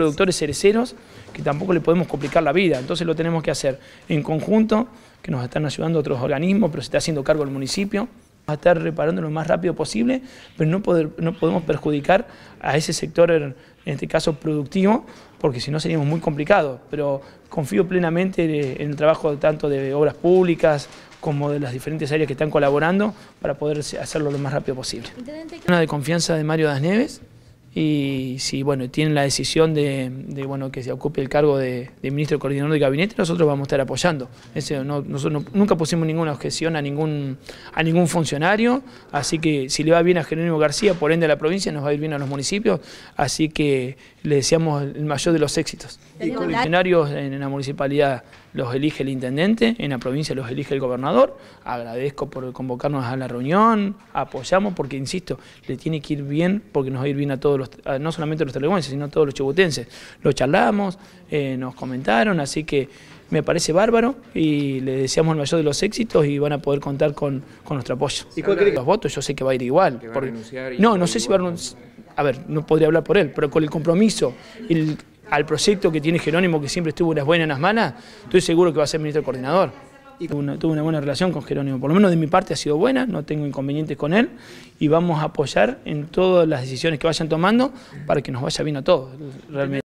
productores cereceros que tampoco le podemos complicar la vida, entonces lo tenemos que hacer en conjunto, que nos están ayudando otros organismos, pero se está haciendo cargo el municipio, Vamos a estar reparando lo más rápido posible, pero no, podemos perjudicar a ese sector, en este caso productivo, porque si no seríamos muy complicados. Pero confío plenamente eh, en el trabajo tanto de obras públicas como de las diferentes áreas que están colaborando para poder hacerlo lo más rápido posible. Una de confianza de Mario Das Neves, y si bueno, tienen la decisión de, bueno, que se ocupe el cargo de, ministro coordinador de gabinete, nosotros vamos a estar apoyando. no, nosotros nunca pusimos ninguna objeción a ningún, a ningún funcionario, así que si le va bien a Jerónimo García, por ende a la provincia, nos va a ir bien a los municipios, así que le deseamos el mayor de los éxitos. Los funcionarios en la municipalidad los elige el intendente, en la provincia los elige el gobernador, agradezco por convocarnos a la reunión, apoyamos porque, insisto, le tiene que ir bien porque nos va a ir bien a todos Ah, no solamente los teleguenses, sino todos los chibutenses. Lo charlamos, eh, nos comentaron, así que me parece bárbaro y le deseamos el mayor de los éxitos y van a poder contar con, nuestro apoyo. ¿Y cuál cree que... Los votos yo sé que va a ir igual. no, no sé si va a renunciar. A ver, no podría hablar por él, pero con el compromiso, al proyecto que tiene Jerónimo, que siempre estuvo unas buenas estoy seguro que va a ser ministro coordinador y tuve una buena relación con Jerónimo. Por lo menos de mi parte ha sido buena, no tengo inconvenientes con él y vamos a apoyar en todas las decisiones que vayan tomando para que nos vaya bien a todos, realmente.